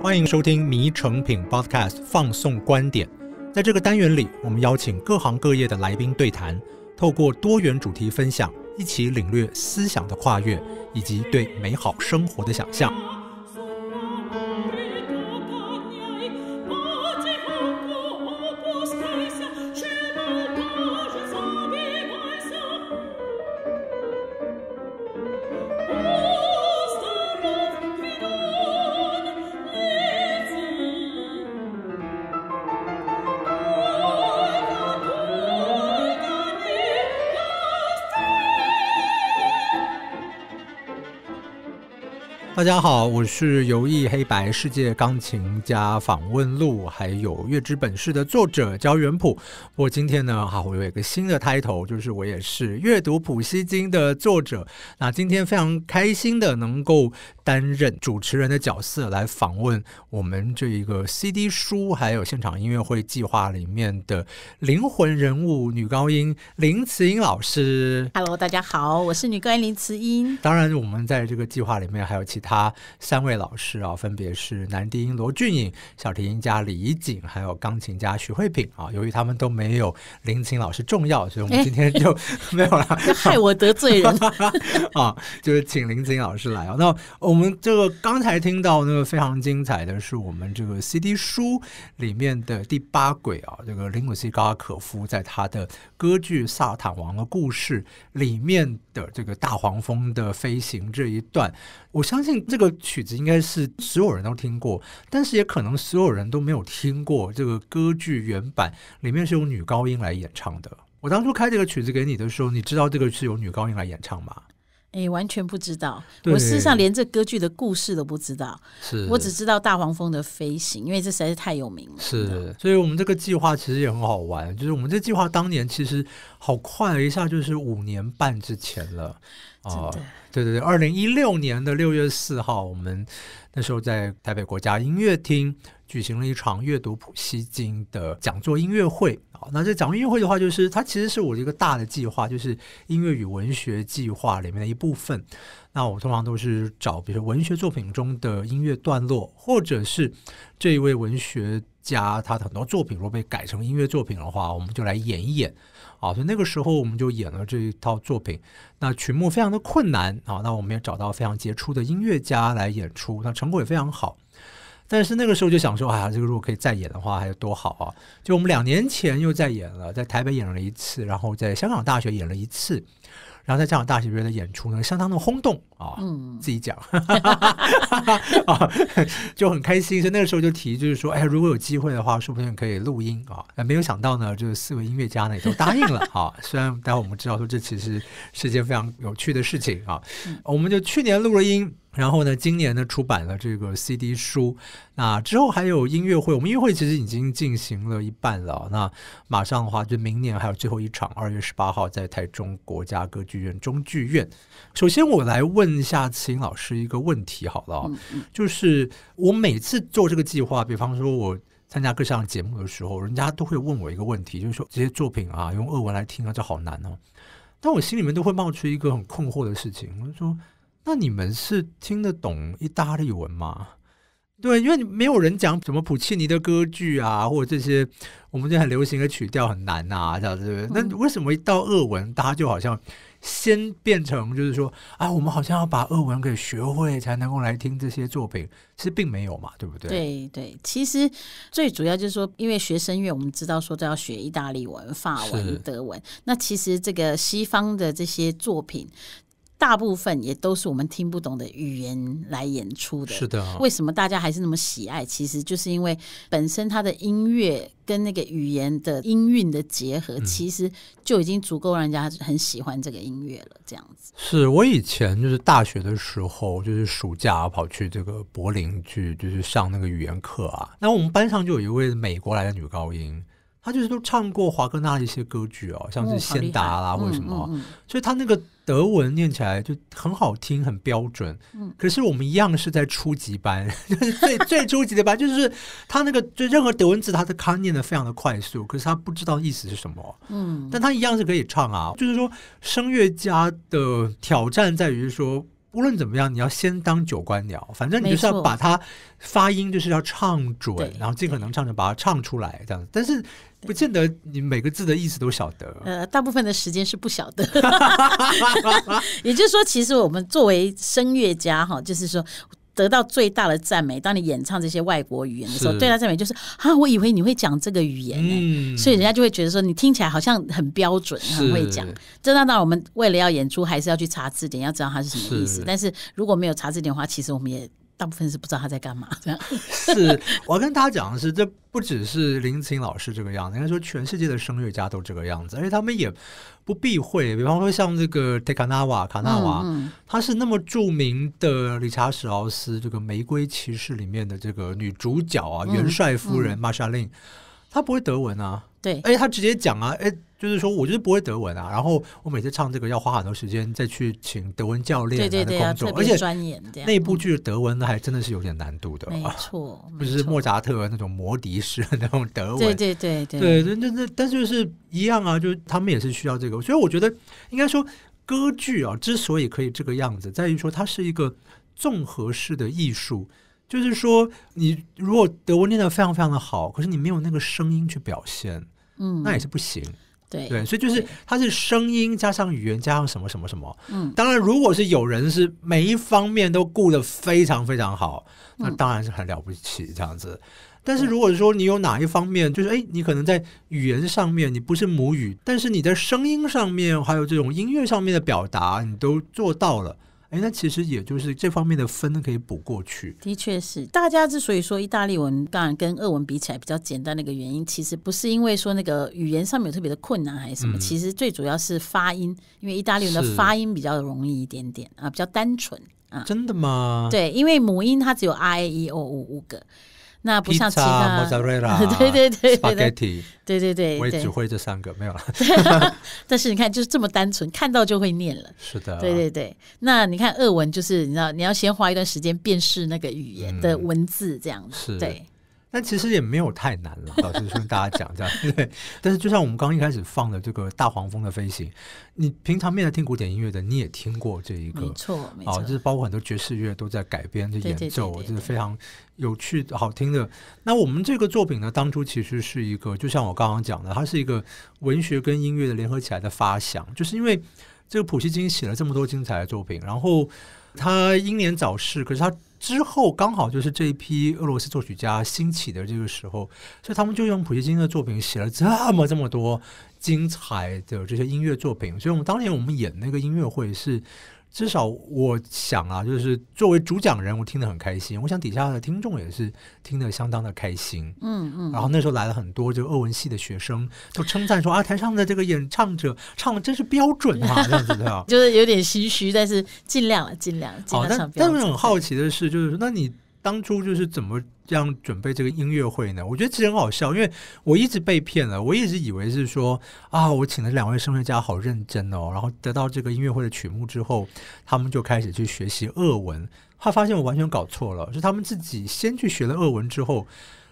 欢迎收听《迷成品 Podcast》，放送观点。在这个单元里，我们邀请各行各业的来宾对谈，透过多元主题分享，一起领略思想的跨越，以及对美好生活的想象。大家好，我是游艺黑白世界钢琴家访问录，还有月之本事的作者焦元溥。过今天呢，好有一个新的 title，就是我也是阅读普希金的作者。那今天非常开心的能够担任主持人的角色，来访问我们这一个 CD 书，还有现场音乐会计划里面的灵魂人物女高音林慈英老师。Hello，大家好，我是女高音林慈英。当然，我们在这个计划里面还有其他。他三位老师啊，分别是男低音罗俊颖、小提琴家李景，还有钢琴家徐慧萍啊。由于他们都没有林琴老师重要，所以我们今天就 没有了，害我得罪人 啊！就是请林琴老师来啊。那我们这个刚才听到那个非常精彩的是，我们这个 CD 书里面的第八轨啊，这个林古西·高阿可夫在他的歌剧《萨坦王》的故事里面的这个大黄蜂的飞行这一段，我相信。这个曲子应该是所有人都听过，但是也可能所有人都没有听过。这个歌剧原版里面是由女高音来演唱的。我当初开这个曲子给你的时候，你知道这个是由女高音来演唱吗？哎，完全不知道。我事实上连这歌剧的故事都不知道。是我只知道大黄蜂的飞行，因为这实在是太有名了。是，所以我们这个计划其实也很好玩。就是我们这计划当年其实好快，一下就是五年半之前了。啊，对对对，二零一六年的六月四号，我们那时候在台北国家音乐厅。举行了一场阅读普希金的讲座音乐会啊，那这讲座音乐会的话，就是它其实是我一个大的计划，就是音乐与文学计划里面的一部分。那我通常都是找，比如说文学作品中的音乐段落，或者是这一位文学家他的很多作品如果被改成音乐作品的话，我们就来演一演啊。所以那个时候我们就演了这一套作品，那曲目非常的困难啊，那我们也找到非常杰出的音乐家来演出，那成果也非常好。但是那个时候就想说，哎呀，这个如果可以再演的话，还有多好啊！就我们两年前又再演了，在台北演了一次，然后在香港大学演了一次，然后在香港大学的演出呢，相当的轰动啊，自己讲，就很开心。所以那个时候就提，就是说，哎，如果有机会的话，说不定可以录音啊。但没有想到呢，就是四位音乐家呢也都答应了啊。虽然待会我们知道说，这其实是件非常有趣的事情啊。我们就去年录了音。然后呢，今年呢出版了这个 CD 书，那之后还有音乐会，我们音乐会其实已经进行了一半了。那马上的话就明年还有最后一场，二月十八号在台中国家歌剧院中剧院。首先，我来问一下秦老师一个问题，好了，就是我每次做这个计划，比方说我参加各项节目的时候，人家都会问我一个问题，就是说这些作品啊用俄文来听啊，就好难哦。但我心里面都会冒出一个很困惑的事情，我就说。那你们是听得懂意大利文吗？对，因为你没有人讲什么普契尼的歌剧啊，或者这些我们这很流行一个曲调很难啊，这样子。那为什么一到俄文，大家就好像先变成就是说，啊，我们好像要把俄文给学会才能够来听这些作品？其实并没有嘛，对不对？对对，其实最主要就是说，因为学生乐，我们知道说都要学意大利文、法文、德文，那其实这个西方的这些作品。大部分也都是我们听不懂的语言来演出的，是的。为什么大家还是那么喜爱？其实就是因为本身它的音乐跟那个语言的音韵的结合，其实就已经足够让人家很喜欢这个音乐了。这样子，是我以前就是大学的时候，就是暑假跑去这个柏林去，就是上那个语言课啊。那我们班上就有一位美国来的女高音。他就是都唱过华格纳的一些歌剧哦，像是《仙达》啦或什么，所以他那个德文念起来就很好听，很标准。可是我们一样是在初级班，就是最 最初级的班，就是他那个就任何德文字，他的康念的非常的快速，可是他不知道意思是什么。嗯。但他一样是可以唱啊，就是说，声乐家的挑战在于说，无论怎么样，你要先当九官鸟，反正你就是要把它发音就是要唱准，然后尽可能唱着把它唱出来这样子。但是。不见得你每个字的意思都晓得，呃，大部分的时间是不晓得。也就是说，其实我们作为声乐家哈，就是说得到最大的赞美，当你演唱这些外国语言的时候，对他赞美就是啊，我以为你会讲这个语言，嗯，所以人家就会觉得说你听起来好像很标准，很会讲。这那那我们为了要演出，还是要去查字典，要知道它是什么意思。但是如果没有查字典的话，其实我们也。大部分是不知道他在干嘛。这样是我跟他讲的是，这不只是林青老师这个样子，应该说全世界的声乐家都这个样子，而且他们也不避讳。比方说像这个 t 卡 k 瓦 a w a 卡纳瓦，他是那么著名的理查史奥斯这个《玫瑰骑士》里面的这个女主角啊，元帅夫人玛莎琳，她不会德文啊。对，而且他直接讲啊，哎，就是说我就是不会德文啊，然后我每次唱这个要花很多时间再去请德文教练的工作，而且那部剧的德文还真的是有点难度的，没错，不是莫扎特那种摩笛式那种德文，对对对对，对那那，但是就是一样啊，就是他们也是需要这个，所以我觉得应该说歌剧啊，之所以可以这个样子，在于说它是一个综合式的艺术。就是说，你如果德文念的非常非常的好，可是你没有那个声音去表现，嗯，那也是不行。对对，所以就是它是声音加上语言加上什么什么什么。嗯，当然，如果是有人是每一方面都顾得非常非常好，那当然是很了不起这样子。但是如果说你有哪一方面，就是哎，你可能在语言上面你不是母语，但是你在声音上面还有这种音乐上面的表达，你都做到了。哎，那其实也就是这方面的分可以补过去。的确是，大家之所以说意大利文当然跟俄文比起来比较简单的一个原因，其实不是因为说那个语言上面有特别的困难还是什么，其实最主要是发音，因为意大利人的发音比较容易一点点啊，比较单纯啊。真的吗？对，因为母音它只有 I、E、O 五五个。那不像其他，对对对对对对，我也只会这三个，没有了。但是你看，就是这么单纯，看到就会念了。是的，对对对。那你看，俄文就是你知道，你要先花一段时间辨识那个语言的文字这样子，对。但其实也没有太难了，老师跟大家讲这样对。但是就像我们刚刚一开始放的这个大黄蜂的飞行，你平常面在听古典音乐的，你也听过这一个，没错，没错。啊，就是包括很多爵士乐都在改编的演奏，这是非常有趣、好听的。那我们这个作品呢，当初其实是一个，就像我刚刚讲的，它是一个文学跟音乐的联合起来的发想，就是因为这个普希金写了这么多精彩的作品，然后他英年早逝，可是他。之后刚好就是这一批俄罗斯作曲家兴起的这个时候，所以他们就用普希金的作品写了这么这么多精彩的这些音乐作品。所以我们当年我们演那个音乐会是。至少我想啊，就是作为主讲人，我听得很开心。我想底下的听众也是听得相当的开心，嗯嗯。然后那时候来了很多就鄂文系的学生，都称赞说啊，台上的这个演唱者唱的真是标准啊，这样子的。就是有点心虚，但是尽量了，尽量。好，但但我很好奇的是，就是那你。当初就是怎么这样准备这个音乐会呢？我觉得其实很好笑，因为我一直被骗了。我一直以为是说啊，我请了两位声乐家，好认真哦。然后得到这个音乐会的曲目之后，他们就开始去学习俄文。他发现我完全搞错了，是他们自己先去学了俄文之后，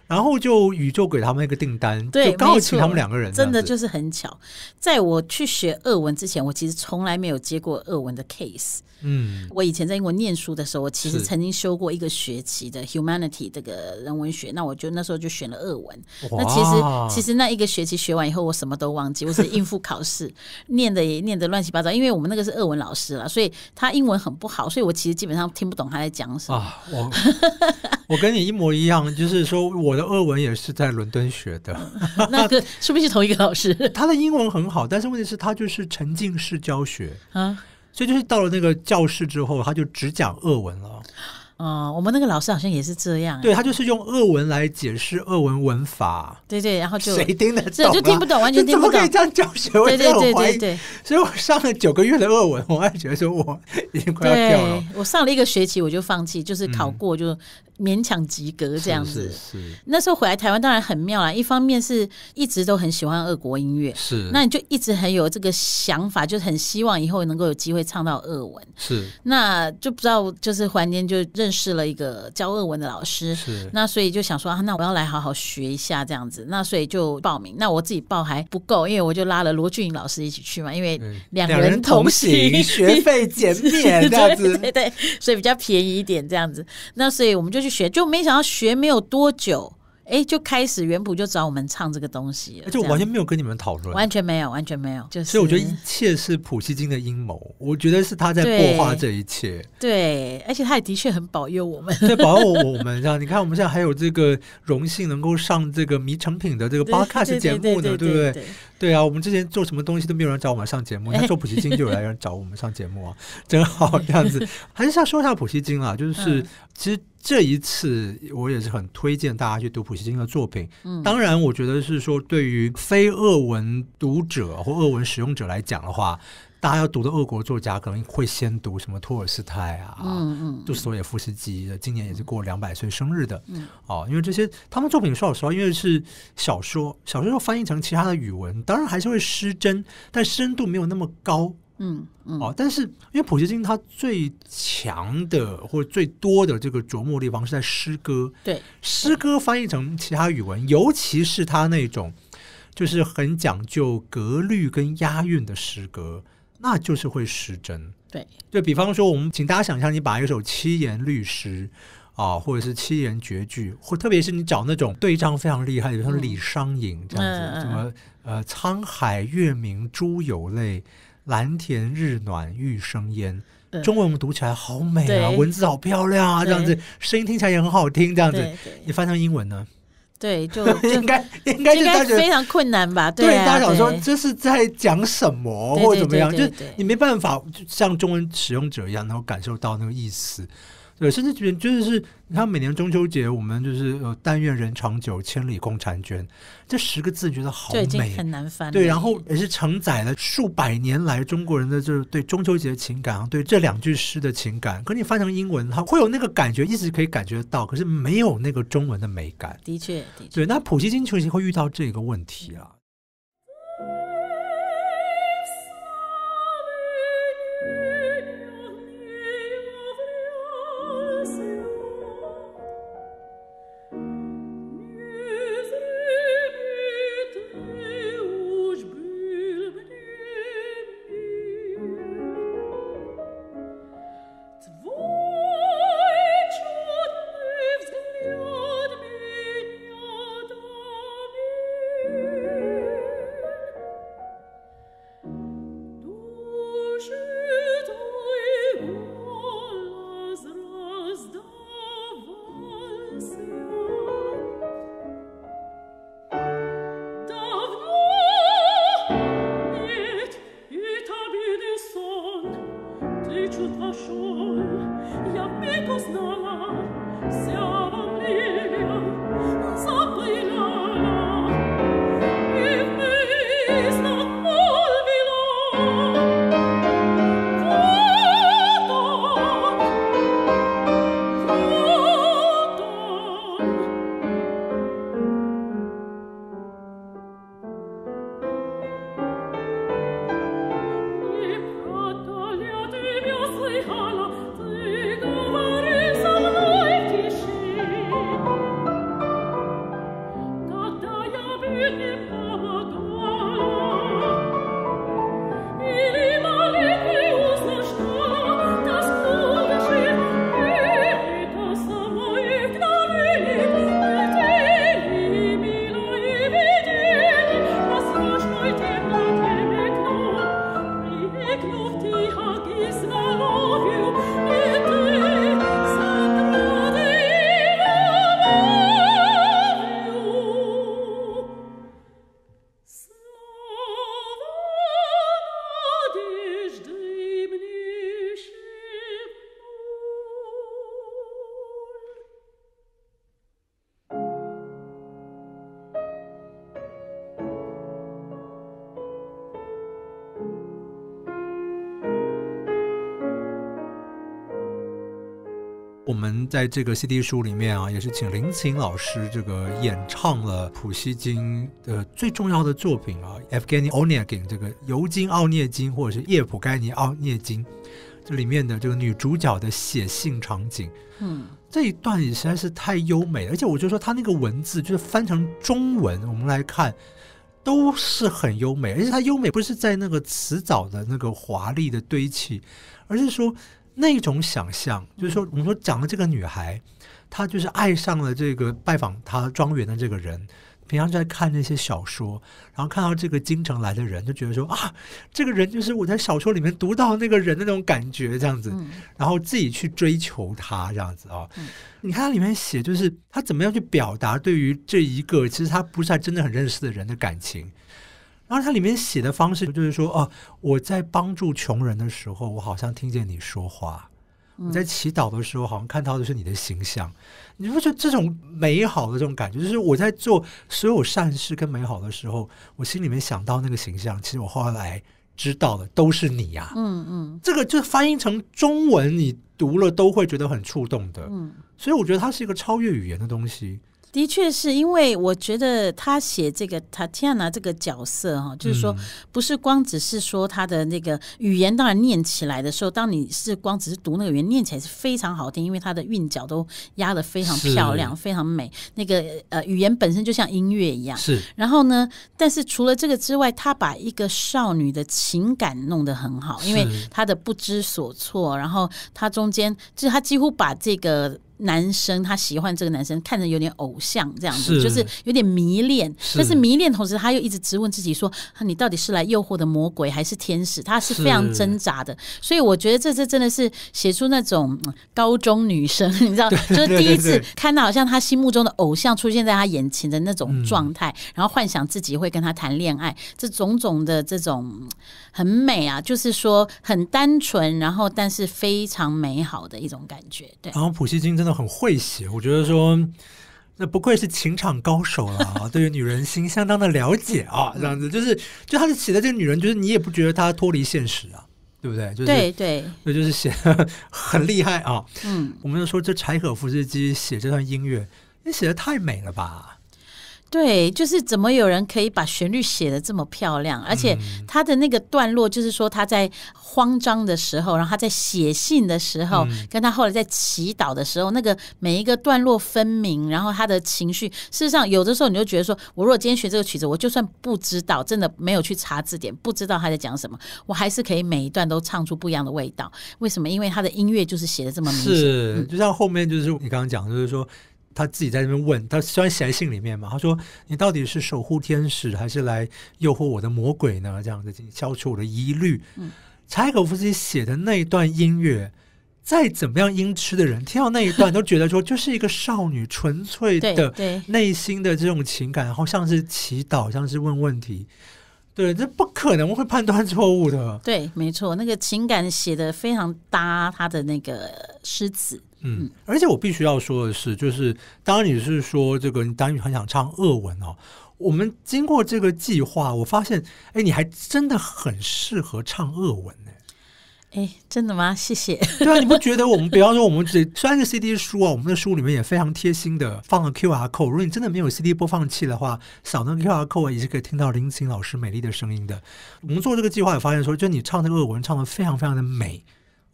然后就宇宙给他们一个订单，就好请他们两个人。真的就是很巧，在我去学俄文之前，我其实从来没有接过俄文的 case。嗯，我以前在英国念书的时候，我其实曾经修过一个学期的 humanity 这个人文学。那我就那时候就选了俄文。那其实其实那一个学期学完以后，我什么都忘记，我是应付考试，念的也念的乱七八糟。因为我们那个是俄文老师了，所以他英文很不好，所以我其实基本上听不懂他在讲什么。我 我跟你一模一样，就是说我的俄文也是在伦敦学的。那个是不是同一个老师？他的英文很好，但是问题是，他就是沉浸式教学啊。所以就是到了那个教室之后，他就只讲俄文了。嗯，我们那个老师好像也是这样，对他就是用俄文来解释俄文文法。对对，然后就谁听得懂？就听不懂，完全听不懂。这样教学，对对对对。所以我上了九个月的俄文，我还觉得说我已经快要掉了。我上了一个学期，我就放弃，就是考过就。勉强及格这样子，是那时候回来台湾当然很妙啦。一方面是一直都很喜欢俄国音乐，是那你就一直很有这个想法，就很希望以后能够有机会唱到俄文，是那就不知道就是怀念就认识了一个教俄文的老师，是那所以就想说啊，那我要来好好学一下这样子，那所以就报名。那我自己报还不够，因为我就拉了罗俊颖老师一起去嘛，因为两人同行学费减免这样子，对，所以比较便宜一点这样子。那所以我们就去。学就没想到学没有多久，哎，就开始原谱就找我们唱这个东西了，就完全没有跟你们讨论，完全没有，完全没有。就是，所以我觉得一切是普希金的阴谋，我觉得是他在破坏这一切。对，而且他也的确很保佑我们，在 保佑我们。样，你看，我们现在还有这个荣幸能够上这个《迷成品》的这个八卡的节目呢，对不对？对啊，我们之前做什么东西都没有人找我们上节目，现做普希金就有来人找我们上节目啊，真好这样子。还是要说一下普希金啊，就是其实这一次我也是很推荐大家去读普希金的作品。嗯，当然我觉得是说对于非俄文读者或俄文使用者来讲的话。大家要读的俄国作家，可能会先读什么托尔斯泰啊，嗯嗯，就所以夫斯基的，今年也是过两百岁生日的，嗯，哦，因为这些他们作品说老实话，因为是小说，小说翻译成其他的语文，当然还是会失真，但深度没有那么高，嗯嗯，哦，但是因为普希金他最强的或者最多的这个琢磨的地方是在诗歌，对，诗歌翻译成其他语文，尤其是他那种就是很讲究格律跟押韵的诗歌。那就是会失真。对，就比方说，我们请大家想象，你把一首七言律诗啊，或者是七言绝句，或特别是你找那种对仗非常厉害，比如说李商隐这样子，什么呃“沧海月明珠有泪，蓝田日暖玉生烟”，中文我们读起来好美啊，文字好漂亮啊，这样子，声音听起来也很好听，这样子，你翻成英文呢？对，就 应该应该就大家非常困难吧？对，大家想说这是在讲什么，或者怎么样？就你没办法像中文使用者一样能够感受到那个意思。对，甚至觉得真的是，你看每年中秋节，我们就是呃“但愿人长久，千里共婵娟”这十个字，觉得好美，很难翻。对，然后也是承载了数百年来中国人的就是对中秋节的情感，对这两句诗的情感。可你翻成英文，它会有那个感觉，一直可以感觉得到，可是没有那个中文的美感。的确，的确，对。那普希金就已经会遇到这个问题了。在这个 CD 书里面啊，也是请林琴老师这个演唱了普希金的最重要的作品啊，《Evgeny Onegin》这个尤金·奥涅金或者是叶普盖尼·奥涅金，这里面的这个女主角的写信场景，嗯，这一段实在是太优美了，而且我就说他那个文字就是翻成中文，我们来看都是很优美，而且它优美不是在那个词藻的那个华丽的堆砌，而是说。那种想象，就是说，我们说讲的这个女孩，她就是爱上了这个拜访她庄园的这个人。平常在看那些小说，然后看到这个京城来的人，就觉得说啊，这个人就是我在小说里面读到那个人的那种感觉，这样子。然后自己去追求他，这样子啊。你看它里面写，就是他怎么样去表达对于这一个其实他不是他真的很认识的人的感情。然后它里面写的方式就是说，哦，我在帮助穷人的时候，我好像听见你说话；我在祈祷的时候，好像看到的是你的形象。你会觉得这种美好的这种感觉，就是我在做所有善事跟美好的时候，我心里面想到那个形象，其实我后来知道了都是你呀。嗯嗯，这个就翻译成中文，你读了都会觉得很触动的。嗯，所以我觉得它是一个超越语言的东西。的确是因为我觉得他写这个塔 a 安娜这个角色哈，就是说不是光只是说他的那个语言，当然念起来的时候，当你是光只是读那个语言念起来是非常好听，因为它的韵脚都压得非常漂亮，非常美。那个呃语言本身就像音乐一样。是。然后呢，但是除了这个之外，他把一个少女的情感弄得很好，因为她的不知所措，然后她中间就是她几乎把这个。男生他喜欢这个男生，看着有点偶像这样子，就是有点迷恋。但是迷恋同时，他又一直质问自己说：“你到底是来诱惑的魔鬼还是天使？”他是非常挣扎的。所以我觉得这这真的是写出那种高中女生，你知道，就是第一次看到好像他心目中的偶像出现在他眼前的那种状态，然后幻想自己会跟他谈恋爱，这种种的这种很美啊，就是说很单纯，然后但是非常美好的一种感觉。对，然后普希金这。那很会写，我觉得说，那不愧是情场高手了啊，对于女人心相当的了解啊，这样子就是，就他是写的这个女人，就是你也不觉得她脱离现实啊，对不对？就对对，那就是写的 很厉害啊。嗯，我们就说这柴可夫斯基写这段音乐，你写的太美了吧。对，就是怎么有人可以把旋律写的这么漂亮，而且他的那个段落，就是说他在慌张的时候，然后他在写信的时候，跟他后来在祈祷的时候，那个每一个段落分明，然后他的情绪，事实上有的时候你就觉得说，我如果今天学这个曲子，我就算不知道，真的没有去查字典，不知道他在讲什么，我还是可以每一段都唱出不一样的味道。为什么？因为他的音乐就是写的这么明显，就像后面就是你刚刚讲，就是说。他自己在那边问，他虽然写在信里面嘛，他说：“你到底是守护天使，还是来诱惑我的魔鬼呢？”这样子，消除我的疑虑。嗯，柴可夫斯基写的那一段音乐，再怎么样音痴的人听到那一段都觉得说，就是一个少女纯粹的内心的这种情感，然后像是祈祷，像是问问题。对，这不可能会判断错误的。对，没错，那个情感写的非常搭他的那个诗词。嗯，而且我必须要说的是，就是当然你是说这个，你当你很想唱俄文哦。我们经过这个计划，我发现，哎，你还真的很适合唱俄文呢。哎，真的吗？谢谢。对啊，你不觉得我们？比方说，我们这虽然是 CD 书啊，我们的书里面也非常贴心的放了 QR code。如果你真的没有 CD 播放器的话，扫那个 QR code 也是可以听到林琴老师美丽的声音的。我们做这个计划也发现说，就你唱这个俄文，唱的非常非常的美。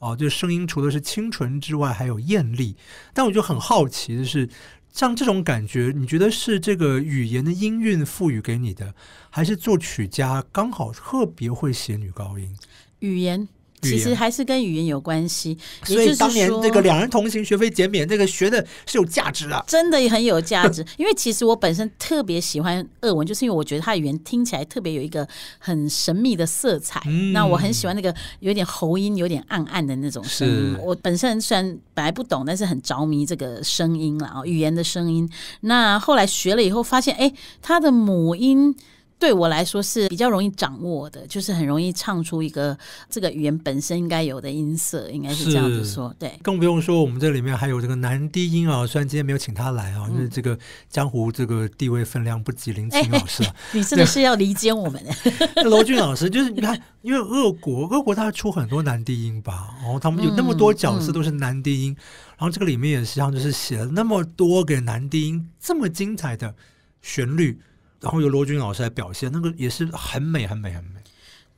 哦，就声音除了是清纯之外，还有艳丽。但我就很好奇的是，像这种感觉，你觉得是这个语言的音韵赋予给你的，还是作曲家刚好特别会写女高音？语言。其实还是跟语言有关系，所以当年那个两人同行学费减免，这个学的是有价值啊，真的也很有价值。因为其实我本身特别喜欢俄文，就是因为我觉得它语言听起来特别有一个很神秘的色彩。那我很喜欢那个有点喉音、有点暗暗的那种声音。我本身虽然本来不懂，但是很着迷这个声音了啊，语言的声音。那后来学了以后，发现哎，它的母音。对我来说是比较容易掌握的，就是很容易唱出一个这个语言本身应该有的音色，应该是这样子说。对，更不用说我们这里面还有这个男低音啊，虽然今天没有请他来啊，因为这个江湖这个地位分量不及林琴老师啊。你真的是要理解我们。那罗俊老师就是你看，因为俄国俄国他出很多男低音吧，然后他们有那么多角色都是男低音，然后这个里面也实际上就是写了那么多给男低音这么精彩的旋律。然后由罗军老师来表现，那个也是很美、很美、很美。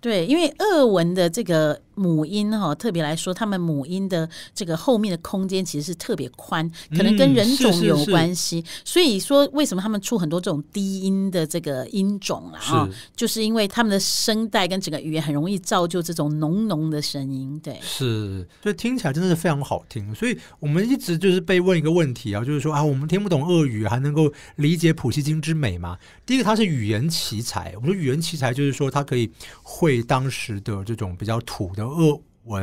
对，因为二文的这个。母音哈，特别来说，他们母音的这个后面的空间其实是特别宽，可能跟人种有关系。所以说，为什么他们出很多这种低音的这个音种了哈？就是因为他们的声带跟整个语言很容易造就这种浓浓的声音。对，是，所以听起来真的是非常好听。所以我们一直就是被问一个问题啊，就是说啊，我们听不懂俄语，还能够理解普希金之美吗？第一个，它是语言奇才。我说语言奇才，就是说它可以会当时的这种比较土的。俄文，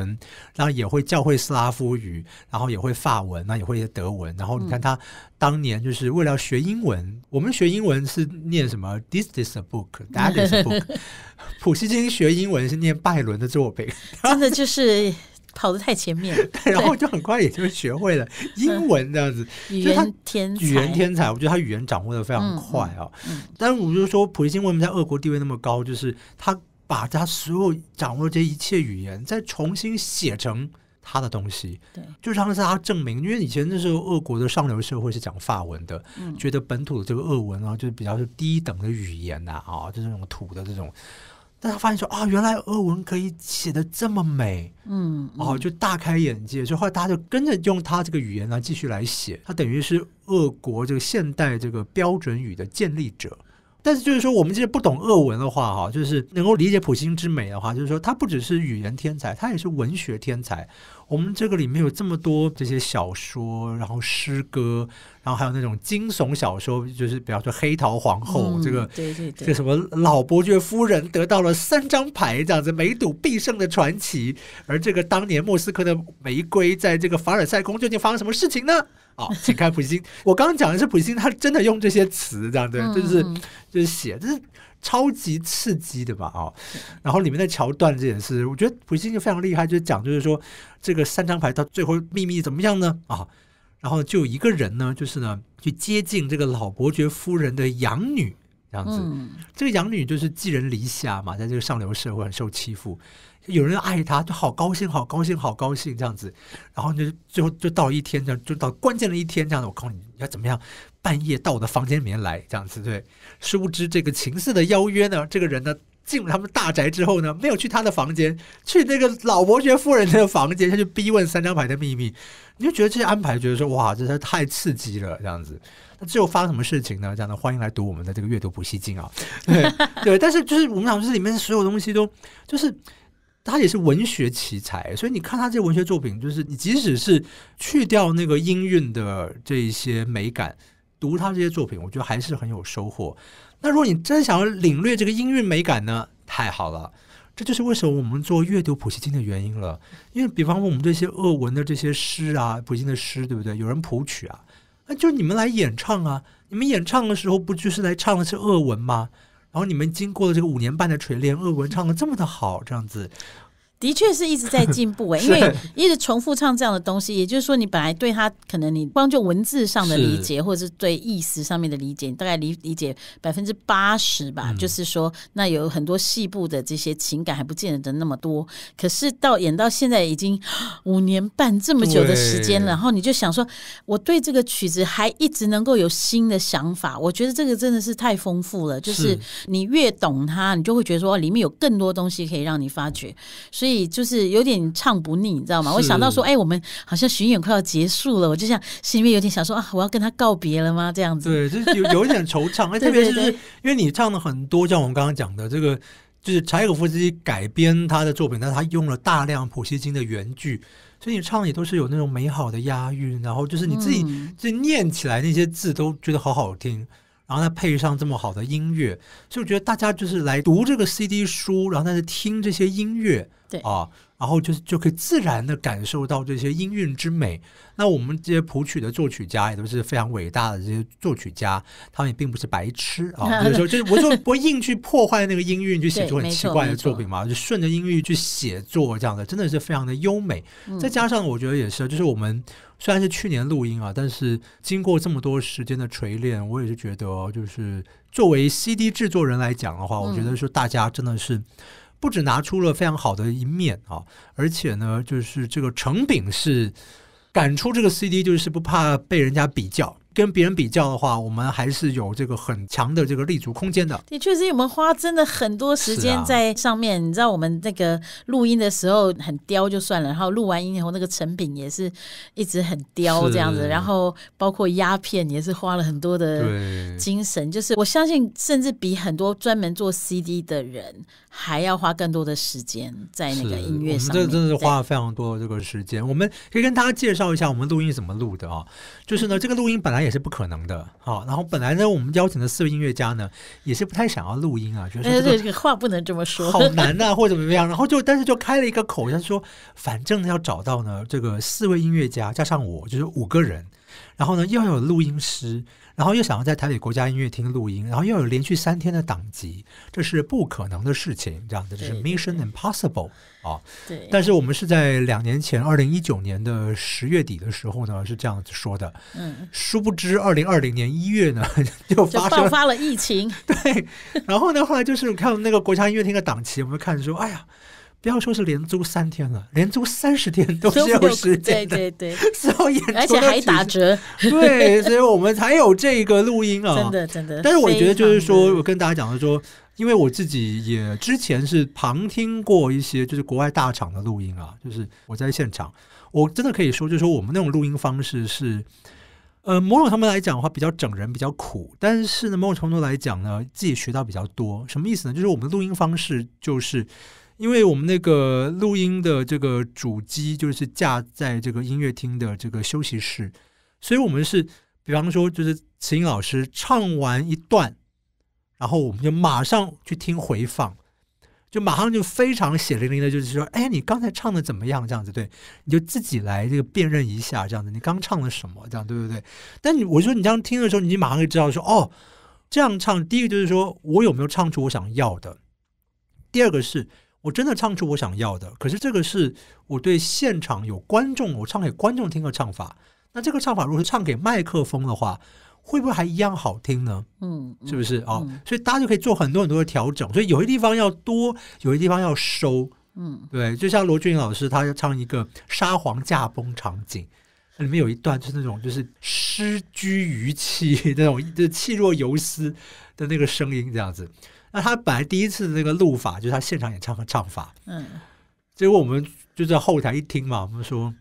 然后也会教会斯拉夫语，然后也会法文，那也会德文。然后你看他当年就是为了学英文，我们学英文是念什么？This is a book。大家 o k 普希金学英文是念拜伦的作品。真的就是跑的太前面，然后就很快也就学会了英文这样子。语言天才，语言天才，我觉得他语言掌握的非常快哦。嗯，但是我就说普希金为什么在俄国地位那么高，就是他。把他所有掌握这一切语言，再重新写成他的东西，对，就是让大证明。因为以前那时候，俄国的上流社会是讲法文的，觉得本土的这个俄文啊，就是比较是低等的语言呐，啊，就是那种土的这种。但他发现说，啊，原来俄文可以写的这么美，嗯，哦，就大开眼界。所以后来大家就跟着用他这个语言来继续来写，他等于是俄国这个现代这个标准语的建立者。但是就是说，我们这些不懂俄文的话，哈，就是能够理解普希之美的话，就是说他不只是语言天才，他也是文学天才。我们这个里面有这么多这些小说，然后诗歌，然后还有那种惊悚小说，就是比方说《黑桃皇后》这个，对对对，这什么老伯爵夫人得到了三张牌这样子，每赌必胜的传奇。而这个当年莫斯科的玫瑰，在这个凡尔赛宫究竟发生什么事情呢？哦，请看普希金。我刚刚讲的是普希金，他真的用这些词这样子，就是就是写，这是超级刺激的吧？哦，然后里面的桥段这也是，我觉得普希金就非常厉害，就是讲就是说这个三张牌到最后秘密怎么样呢？啊，然后就一个人呢，就是呢去接近这个老伯爵夫人的养女这样子，这个养女就是寄人篱下嘛，在这个上流社会很受欺负。有人爱他，就好高兴，好高兴，好高兴，这样子。然后就最后就到一天这样，就到关键的一天这样子。我靠你，你要怎么样？半夜到我的房间里面来，这样子。对，殊不知这个情色的邀约呢，这个人呢，进了他们大宅之后呢，没有去他的房间，去那个老伯爵夫人的房间，他就逼问三张牌的秘密。你就觉得这些安排，觉得说哇，真是太刺激了，这样子。那最后发生什么事情呢？这样的，欢迎来读我们的这个阅读补习经啊。对，对，但是就是我们老师里面所有东西都就是。他也是文学奇才，所以你看他这些文学作品，就是你即使是去掉那个音韵的这些美感，读他这些作品，我觉得还是很有收获。那如果你真想要领略这个音韵美感呢，太好了，这就是为什么我们做阅读普希金的原因了。因为比方说我们这些俄文的这些诗啊，普希金的诗，对不对？有人谱曲啊，那就你们来演唱啊，你们演唱的时候不就是来唱的是俄文吗？然后你们经过了这个五年半的锤炼，鄂文唱的这么的好，这样子。的确是一直在进步哎，因为一直重复唱这样的东西，也就是说，你本来对他可能你光就文字上的理解，或者是对意思上面的理解，大概理理解百分之八十吧。就是说，那有很多细部的这些情感还不见得那么多。可是到演到现在已经 五年半这么久的时间了，然后你就想说，我对这个曲子还一直能够有新的想法。我觉得这个真的是太丰富了，就是你越懂它，你就会觉得说里面有更多东西可以让你发掘。所以。以就是有点唱不腻，你知道吗？我想到说，哎，我们好像巡演快要结束了，我就想心里面有点想说啊，我要跟他告别了吗？这样子，对，就是有有一点惆怅。哎，特别是因为你唱的很多，像我们刚刚讲的这个，就是柴可夫斯基改编他的作品，但他用了大量普希金的原句，所以你唱也都是有那种美好的押韵，然后就是你自己这念起来那些字都觉得好好听，然后再配上这么好的音乐，所以我觉得大家就是来读这个 CD 书，然后再听这些音乐。啊，然后就是就可以自然的感受到这些音韵之美。那我们这些谱曲的作曲家也都是非常伟大的这些作曲家，他们也并不是白痴啊。有的时候就是，我就 不会硬去破坏那个音韵，去写出很奇怪的作品嘛。就顺着音韵去写作，这样的真的是非常的优美。再加上我觉得也是，就是我们虽然是去年录音啊，但是经过这么多时间的锤炼，我也是觉得，就是作为 CD 制作人来讲的话，我觉得说大家真的是。不止拿出了非常好的一面啊，而且呢，就是这个成品是赶出这个 CD，就是不怕被人家比较。跟别人比较的话，我们还是有这个很强的这个立足空间的。的确，是我们花真的很多时间在上面。你知道，我们那个录音的时候很刁就算了，然后录完音以后那个成品也是一直很刁这样子。然后包括压片也是花了很多的精神，就是我相信，甚至比很多专门做 CD 的人。还要花更多的时间在那个音乐上。我们这真的是花了非常多的这个时间。我们可以跟大家介绍一下我们录音怎么录的啊？就是呢，这个录音本来也是不可能的，好，然后本来呢，我们邀请的四位音乐家呢，也是不太想要录音啊，就是这个话不能这么说，好难啊，或者怎么样。然后就但是就开了一个口，他说反正要找到呢这个四位音乐家加上我就是五个人，然后呢又有录音师。然后又想要在台北国家音乐厅录音，然后又有连续三天的档期，这是不可能的事情，这样子就是 mission impossible 啊。对。但是我们是在两年前，二零一九年的十月底的时候呢，是这样子说的。嗯。殊不知，二零二零年一月呢，就发生爆发了疫情。对。然后呢，后来就是看那个国家音乐厅的档期，我们看说，哎呀。不要说是连租三天了，连租三十天都是有时间的，对对对，所以 而且还打折，对，所以我们才有这个录音啊，真的真的。但是我觉得就是说，我跟大家讲的说，因为我自己也之前是旁听过一些就是国外大厂的录音啊，就是我在现场，我真的可以说，就是说我们那种录音方式是，呃，某种程度来讲的话比较整人，比较苦，但是呢，某种程度来讲呢，自己学到比较多。什么意思呢？就是我们的录音方式就是。因为我们那个录音的这个主机就是架在这个音乐厅的这个休息室，所以我们是比方说，就是慈音老师唱完一段，然后我们就马上去听回放，就马上就非常血淋淋的，就是说，哎，你刚才唱的怎么样？这样子，对，你就自己来这个辨认一下，这样子，你刚唱了什么？这样，对不对？但你我说你这样听的时候，你马上就知道说，哦，这样唱，第一个就是说我有没有唱出我想要的，第二个是。我真的唱出我想要的，可是这个是我对现场有观众，我唱给观众听的唱法。那这个唱法，如果是唱给麦克风的话，会不会还一样好听呢？嗯，是不是啊？所以大家就可以做很多很多的调整。所以有些地方要多，有些地方要收。嗯，对，就像罗俊老师，他要唱一个沙皇驾崩场景，里面有一段就是那种就是失居于气 那种，就气若游丝的那个声音，这样子。那他本来第一次那个录法就是他现场演唱和唱法，嗯，结果我们就在后台一听嘛，我们说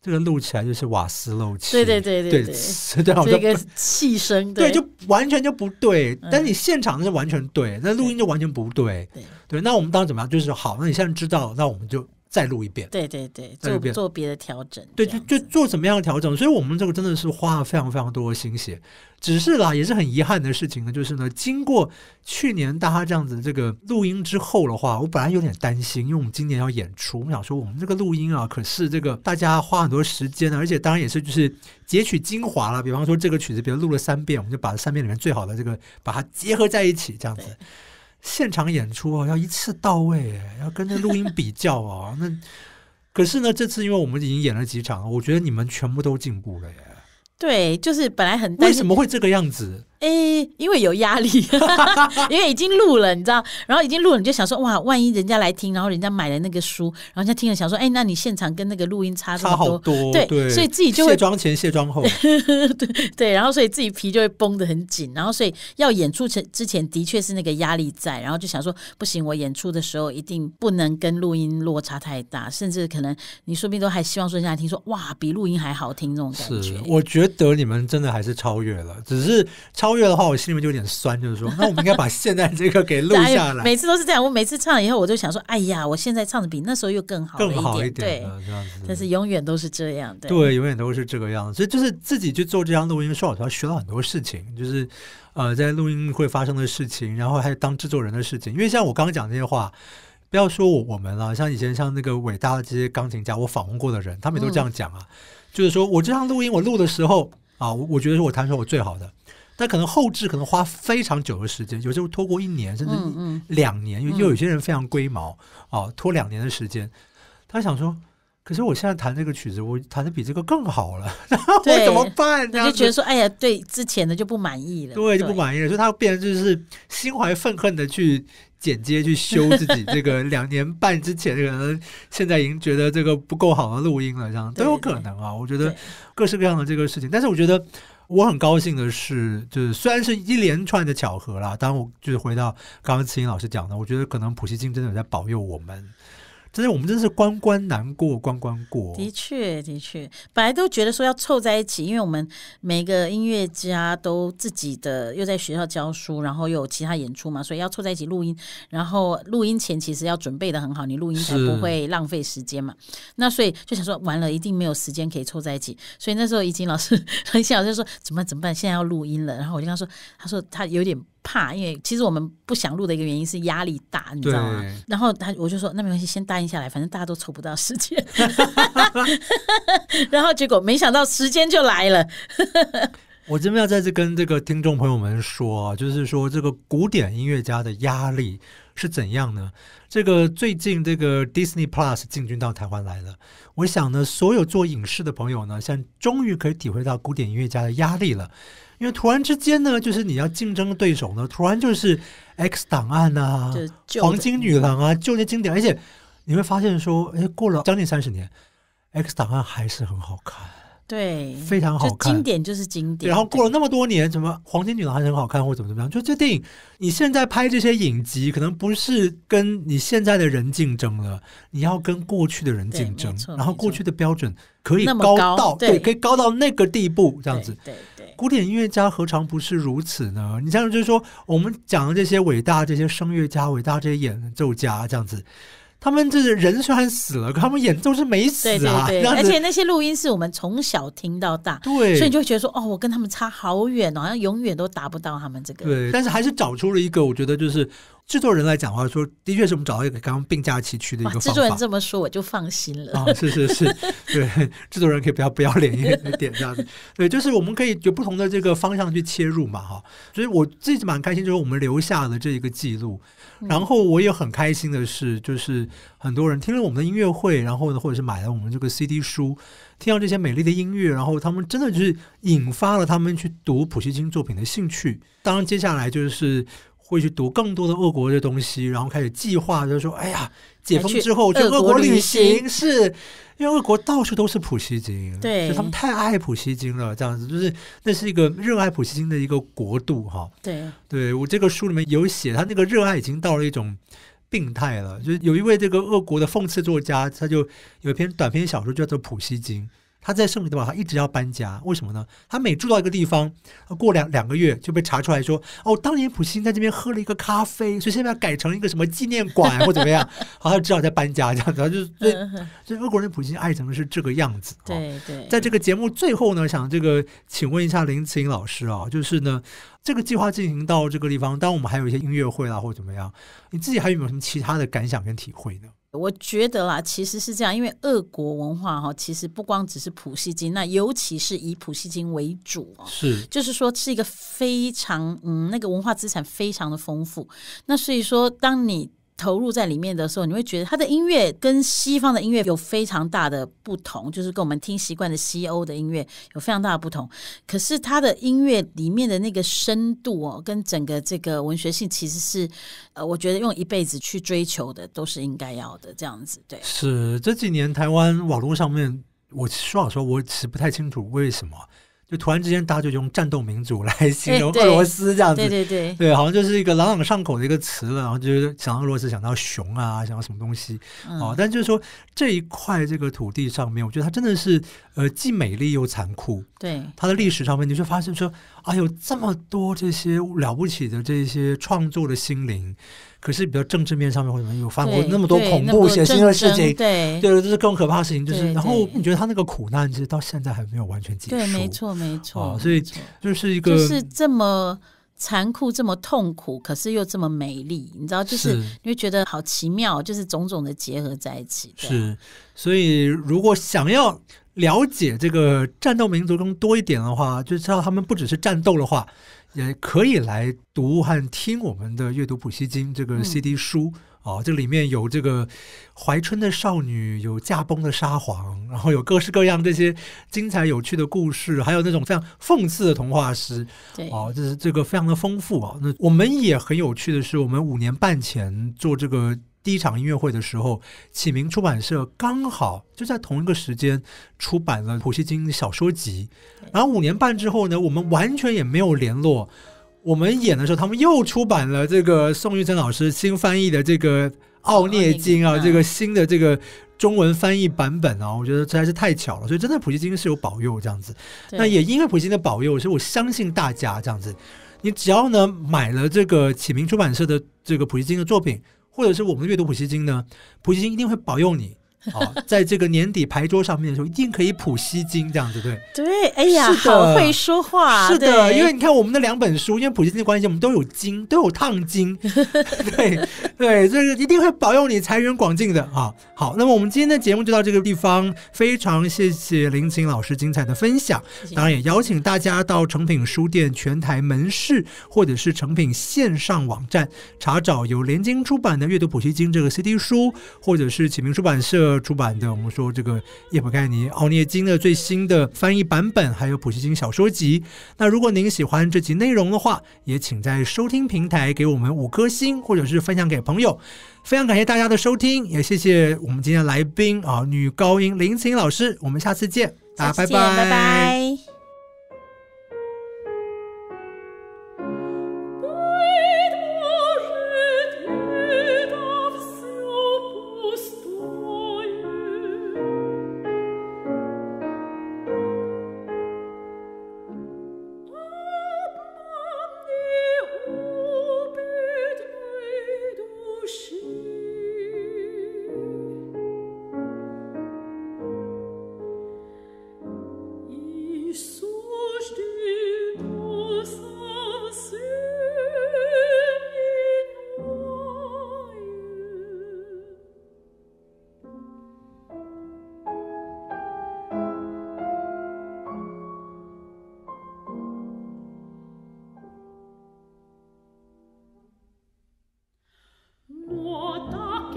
这个录起来就是瓦斯漏气，对对对对对，对，一个气声，对，就完全就不对，但你现场是完全对，那录音就完全不对，对对，那我们当时怎么样？就是好，那你现在知道，那我们就。再录一遍，对对对，做做别的调整，对，就就做什么样的调整？所以，我们这个真的是花了非常非常多的心血。只是啦，也是很遗憾的事情呢，就是呢，经过去年大家这样子这个录音之后的话，我本来有点担心，因为我们今年要演出，我们想说我们这个录音啊，可是这个大家花很多时间呢，而且当然也是就是截取精华了。比方说这个曲子，比如录了三遍，我们就把三遍里面最好的这个把它结合在一起，这样子。现场演出哦，要一次到位，要跟着录音比较哦。那可是呢，这次因为我们已经演了几场，我觉得你们全部都进步了耶。对，就是本来很，为什么会这个样子？哎，因为有压力，因为已经录了，你知道，然后已经录了，你就想说哇，万一人家来听，然后人家买了那个书，然后人家听了想说，哎，那你现场跟那个录音差差好多，对，所以自己就会卸妆前卸妆后，对 对，然后所以自己皮就会绷得很紧，然后所以要演出前之前的确是那个压力在，然后就想说不行，我演出的时候一定不能跟录音落差太大，甚至可能你说不定都还希望说人家听说哇比录音还好听这种感觉，我觉得你们真的还是超越了，只是超。超越的话，我心里面就有点酸，就是说，那我们应该把现在这个给录下来。每次都是这样，我每次唱以后，我就想说，哎呀，我现在唱的比那时候又更好，更好一点。对，这样子，但是永远都是这样的。对，永远都是这个样子。所以，就是自己去做这张录音，说实话，学到很多事情，就是呃，在录音会发生的事情，然后还有当制作人的事情。因为像我刚刚讲这些话，不要说我我们了，像以前像那个伟大的这些钢琴家，我访问过的人，他们都这样讲啊，就是说我这张录音我录的时候啊，我我觉得是我弹出我最好的。但可能后置，可能花非常久的时间，有时候拖过一年甚至两年，又有些人非常龟毛哦，拖两年的时间，他想说，可是我现在弹这个曲子，我弹的比这个更好了，后 我怎么办？他就觉得说，哎呀，对之前的就不满意了，对，就不满意了，所以他变成就是心怀愤恨的去剪接、去修自己这个 两年半之前可能现在已经觉得这个不够好的录音了，这样都有可能啊。我觉得各式各样的这个事情，但是我觉得。我很高兴的是，就是虽然是一连串的巧合啦，但我就是回到刚刚慈英老师讲的，我觉得可能普希金真的有在保佑我们。所是我们真是关关难过关关过，的确的确，本来都觉得说要凑在一起，因为我们每个音乐家都自己的又在学校教书，然后又有其他演出嘛，所以要凑在一起录音。然后录音前其实要准备的很好，你录音才不会浪费时间嘛。那所以就想说，完了，一定没有时间可以凑在一起。所以那时候已经老师，很小就说怎么办怎么办，现在要录音了。然后我就跟他说，他说他有点。怕，因为其实我们不想录的一个原因是压力大，你知道吗？然后他我就说那没关系，先答应下来，反正大家都抽不到时间。然后结果没想到时间就来了。我真的要在这跟这个听众朋友们说就是说这个古典音乐家的压力。是怎样呢？这个最近这个 Disney Plus 进军到台湾来了，我想呢，所有做影视的朋友呢，像终于可以体会到古典音乐家的压力了，因为突然之间呢，就是你要竞争对手呢，突然就是 X 档案啊，黄金女郎啊，就那经典，而且你会发现说，哎，过了将近三十年，X 档案还是很好看。对，非常好看，经典就是经典。然后过了那么多年，什么《黄金女郎》还很好看，或怎么怎么样？就这电影，你现在拍这些影集，可能不是跟你现在的人竞争了，你要跟过去的人竞争。然后过去的标准可以高到，对，可以高到那个地步，这样子。对对，古典音乐家何尝不是如此呢？你像就是说，我们讲的这些伟大，这些声乐家，伟大这些演奏家，这样子。他们就是人虽然死了，可他们演奏是没死啊。而且那些录音是我们从小听到大，对，所以你就会觉得说，哦，我跟他们差好远，好像永远都达不到他们这个。对，但是还是找出了一个，我觉得就是。制作人来讲的话，说的确是我们找到一个刚刚并驾齐驱的一个方法。制作人这么说，我就放心了。啊，是是是，对，制作人可以不要不要脸一点这样子。对，就是我们可以有不同的这个方向去切入嘛，哈。所以我自己蛮开心，就是我们留下的这一个记录。然后我也很开心的是，就是很多人听了我们的音乐会，然后呢，或者是买了我们这个 CD 书，听到这些美丽的音乐，然后他们真的就是引发了他们去读普希金作品的兴趣。当然，接下来就是。会去读更多的俄国的东西，然后开始计划，就说：“哎呀，解封之后去俄国旅行，是因为俄国到处都是普希金，对，他们太爱普希金了，这样子就是那是一个热爱普希金的一个国度，哈，对，对我这个书里面有写，他那个热爱已经到了一种病态了，就有一位这个俄国的讽刺作家，他就有一篇短篇小说叫做《普希金》。”他在圣彼得堡，他一直要搬家，为什么呢？他每住到一个地方，过两两个月就被查出来说：“哦，当年普京在这边喝了一个咖啡，所以现在要改成一个什么纪念馆或怎么样。”好，他只好再搬家这样子。就是，所以俄国人普京爱成是这个样子。对对，在这个节目最后呢，想这个请问一下林慈颖老师啊，就是呢，这个计划进行到这个地方，当然我们还有一些音乐会啦，或者怎么样，你自己还有没有什么其他的感想跟体会呢？我觉得啦，其实是这样，因为俄国文化哈，其实不光只是普希金，那尤其是以普希金为主是，就是说是一个非常嗯，那个文化资产非常的丰富，那所以说当你。投入在里面的时候，你会觉得他的音乐跟西方的音乐有非常大的不同，就是跟我们听习惯的西欧的音乐有非常大的不同。可是他的音乐里面的那个深度哦，跟整个这个文学性，其实是呃，我觉得用一辈子去追求的，都是应该要的这样子。对，是这几年台湾网络上面，我说话说我其实不太清楚为什么。就突然之间，大家就用“战斗民族”来形容俄罗斯这样子，对对对，对，好像就是一个朗朗上口的一个词了。然后就是想到俄罗斯，想到熊啊，想到什么东西啊？但就是说这一块这个土地上面，我觉得它真的是呃，既美丽又残酷。对，它的历史上面你就发现说，啊，有这么多这些了不起的这些创作的心灵。可是比较政治面上面或者什么有犯过那么多恐怖血腥的事情，对，对，这是更可怕的事情。就是然后你觉得他那个苦难其实到现在还没有完全结束，对，没错没错。所以就是一个就是这么残酷、这么痛苦，可是又这么美丽，你知道，就是你会觉得好奇妙，就是种种的结合在一起。是，所以如果想要了解这个战斗民族中多一点的话，就知道他们不只是战斗的话。也可以来读和听我们的阅读普希金这个 CD 书哦，这里面有这个怀春的少女，有驾崩的沙皇，然后有各式各样这些精彩有趣的故事，还有那种非常讽刺的童话诗，哦，这是这个非常的丰富啊。那我们也很有趣的是，我们五年半前做这个。第一场音乐会的时候，启明出版社刚好就在同一个时间出版了普希金小说集。然后五年半之后呢，我们完全也没有联络。我们演的时候，他们又出版了这个宋玉珍老师新翻译的这个《奥涅金》啊，这个新的这个中文翻译版本啊，我觉得实在是太巧了。所以真的，普希金是有保佑这样子。那也因为普希金的保佑，所以我相信大家这样子，你只要呢买了这个启明出版社的这个普希金的作品。或者是我们的阅读普希金呢？普希金一定会保佑你。好，在这个年底牌桌上面的时候，一定可以普希金这样子，对对，哎呀，好会说话，是的，因为你看我们的两本书，因为普希金的关系，我们都有金，都有烫金，对对，就是一定会保佑你财源广进的啊！好，那么我们今天的节目就到这个地方，非常谢谢林琴老师精彩的分享，当然也邀请大家到诚品书店全台门市或者是诚品线上网站查找由联经出版的《阅读普希金》这个 CD 书，或者是启明出版社。出版的我们说这个叶普盖尼·奥涅金的最新的翻译版本，还有普希金小说集。那如果您喜欢这集内容的话，也请在收听平台给我们五颗星，或者是分享给朋友。非常感谢大家的收听，也谢谢我们今天来宾啊，女高音林琴老师。我们下次见，啊，拜拜，拜拜。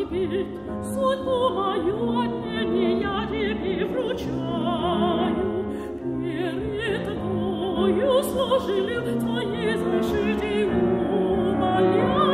Судьбу мою одне тебе вручаю, Перед твою служив, твоей защитею моля.